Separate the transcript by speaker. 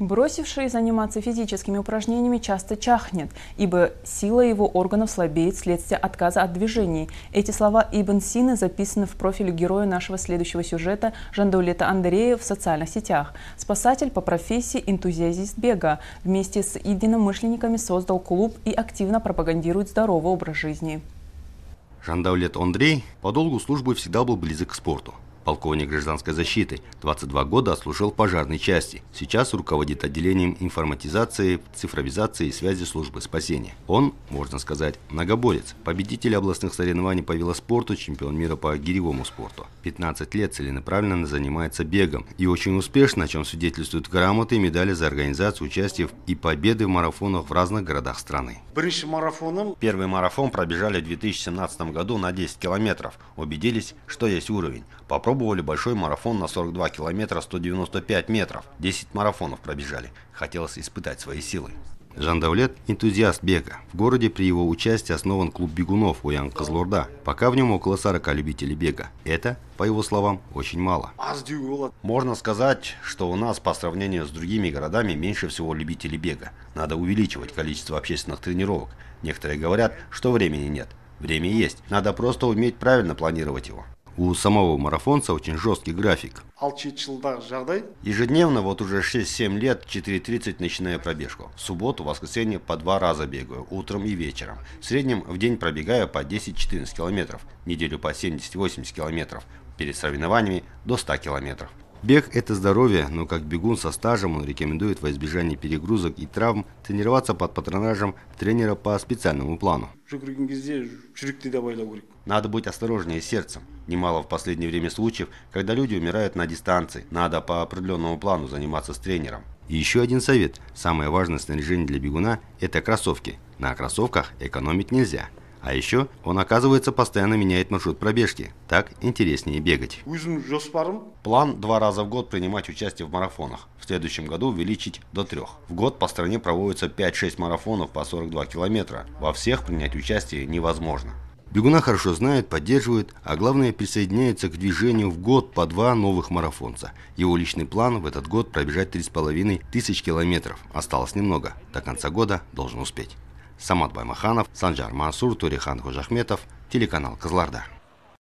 Speaker 1: Бросивший заниматься физическими упражнениями часто чахнет, ибо сила его органов слабеет вследствие отказа от движений. Эти слова Ибн Сины записаны в профиле героя нашего следующего сюжета Жандулета Андрея в социальных сетях. Спасатель по профессии энтузиазист бега. Вместе с единомышленниками создал клуб и активно пропагандирует здоровый образ жизни.
Speaker 2: Жандавлет Андрей по долгу службы всегда был близок к спорту полковник гражданской защиты, 22 года служил в пожарной части. Сейчас руководит отделением информатизации, цифровизации и связи службы спасения. Он, можно сказать, многоборец, победитель областных соревнований по велоспорту, чемпион мира по гиревому спорту. 15 лет целенаправленно занимается бегом и очень успешно, о чем свидетельствуют грамоты и медали за организацию участия и победы в марафонах в разных городах страны. Первый марафон пробежали в 2017 году на 10 километров. Убедились, что есть уровень. Попробуем Попробовали большой марафон на 42 километра 195 метров. 10 марафонов пробежали. Хотелось испытать свои силы. Жан Давлет – энтузиаст бега. В городе при его участии основан клуб бегунов «Уян Козлорда». Пока в нем около 40 любителей бега. Это, по его словам, очень мало. Можно сказать, что у нас по сравнению с другими городами меньше всего любителей бега. Надо увеличивать количество общественных тренировок. Некоторые говорят, что времени нет. Время есть. Надо просто уметь правильно планировать его. У самого марафонца очень жесткий график. Ежедневно, вот уже 6-7 лет, 4.30 начинаю пробежку. В субботу, воскресенье по два раза бегаю, утром и вечером. В среднем в день пробегаю по 10-14 километров, неделю по 70-80 километров, перед соревнованиями до 100 километров. Бег – это здоровье, но как бегун со стажем он рекомендует во избежание перегрузок и травм тренироваться под патронажем тренера по специальному плану. Надо быть осторожнее сердцем. Немало в последнее время случаев, когда люди умирают на дистанции. Надо по определенному плану заниматься с тренером. И еще один совет. Самое важное снаряжение для бегуна – это кроссовки. На кроссовках экономить нельзя. А еще он, оказывается, постоянно меняет маршрут пробежки. Так интереснее бегать. План два раза в год принимать участие в марафонах. В следующем году увеличить до трех. В год по стране проводится 5-6 марафонов по 42 километра. Во всех принять участие невозможно. Бегуна хорошо знает, поддерживает, а главное присоединяется к движению в год по два новых марафонца. Его личный план в этот год пробежать 3,5 тысяч километров. Осталось немного. До конца года должен успеть. самат баймаханов санжар мансур төрехан қожахметов телеканал қызылорда